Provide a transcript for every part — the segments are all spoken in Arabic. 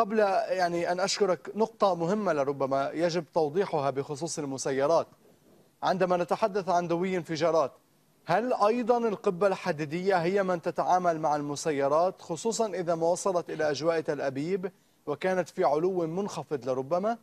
قبل يعني أن أشكرك نقطة مهمة لربما يجب توضيحها بخصوص المسيرات عندما نتحدث عن دوي انفجارات هل أيضا القبة الحديدية هي من تتعامل مع المسيرات خصوصا إذا ما وصلت إلى أجواء تل أبيب وكانت في علو منخفض لربما؟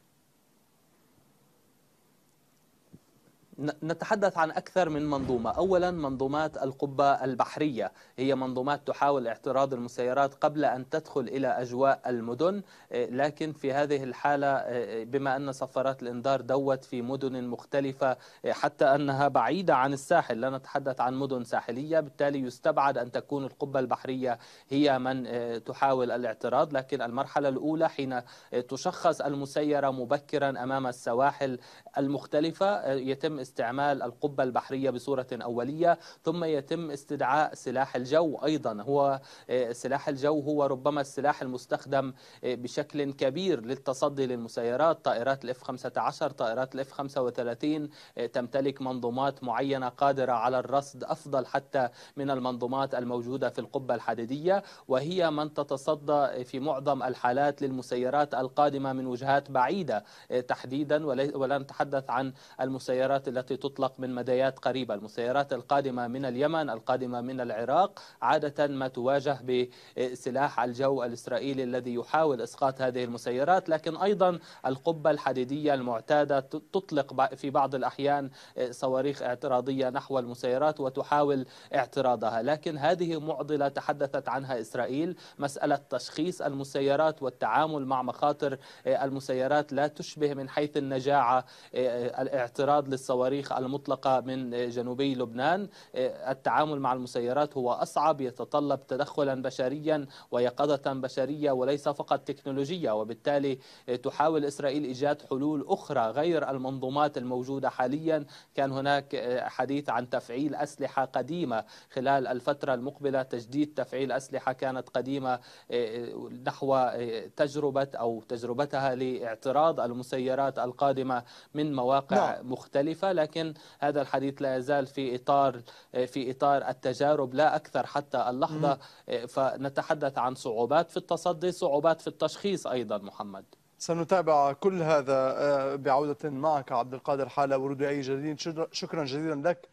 نتحدث عن أكثر من منظومة أولا منظومات القبة البحرية هي منظومات تحاول اعتراض المسيرات قبل أن تدخل إلى أجواء المدن إيه، لكن في هذه الحالة إيه، إيه، بما أن صفارات الإنذار دوت في مدن مختلفة حتى أنها بعيدة عن الساحل لا نتحدث عن مدن ساحلية بالتالي يستبعد أن تكون القبة البحرية هي من تحاول الاعتراض لكن المرحلة الأولى حين تشخص المسيرة مبكرا أمام السواحل المختلفة يتم استعمال القبة البحرية بصورة أولية ثم يتم استدعاء سلاح الجو أيضا هو آه، سلاح الجو هو ربما السلاح المستخدم آه، بشكل كبير للتصدي للمسيرات طائرات الاف 15 طائرات الاف 35 آه، تمتلك منظومات معينة قادرة على الرصد أفضل حتى من المنظومات الموجودة في القبة الحديدية وهي من تتصدى في معظم الحالات للمسيرات القادمة من وجهات بعيدة تحديدا ولا نتحدث عن المسيرات التي تطلق من مدايات قريبة المسيرات القادمة من اليمن القادمة من العراق عادة ما تواجه بسلاح الجو الإسرائيلي الذي يحاول إسقاط هذه المسيرات لكن أيضا القبة الحديدية المعتادة تطلق في بعض الأحيان صواريخ اعتراضية نحو المسيرات وتحاول اعتراضها لكن هذه معضلة تحدثت عنها إسرائيل مسألة تشخيص المسيرات والتعامل مع مخاطر المسيرات لا تشبه من حيث النجاعة آه، الاعتراض للصواريخ الصواريخ المطلقة من جنوبي لبنان التعامل مع المسيرات هو أصعب يتطلب تدخلا بشريا ويقظة بشرية وليس فقط تكنولوجية وبالتالي تحاول إسرائيل إيجاد حلول أخرى غير المنظومات الموجودة حاليا كان هناك حديث عن تفعيل أسلحة قديمة خلال الفترة المقبلة تجديد تفعيل أسلحة كانت قديمة نحو تجربة أو تجربتها لاعتراض المسيرات القادمة من مواقع نعم. مختلفة لكن هذا الحديث لا يزال في إطار في إطار التجارب لا أكثر حتى اللحظة فنتحدث عن صعوبات في التصدي صعوبات في التشخيص أيضا محمد سنتابع كل هذا آه، بعودة معك عبد القادر حاله ورود أي جديد شكرا جزيلا لك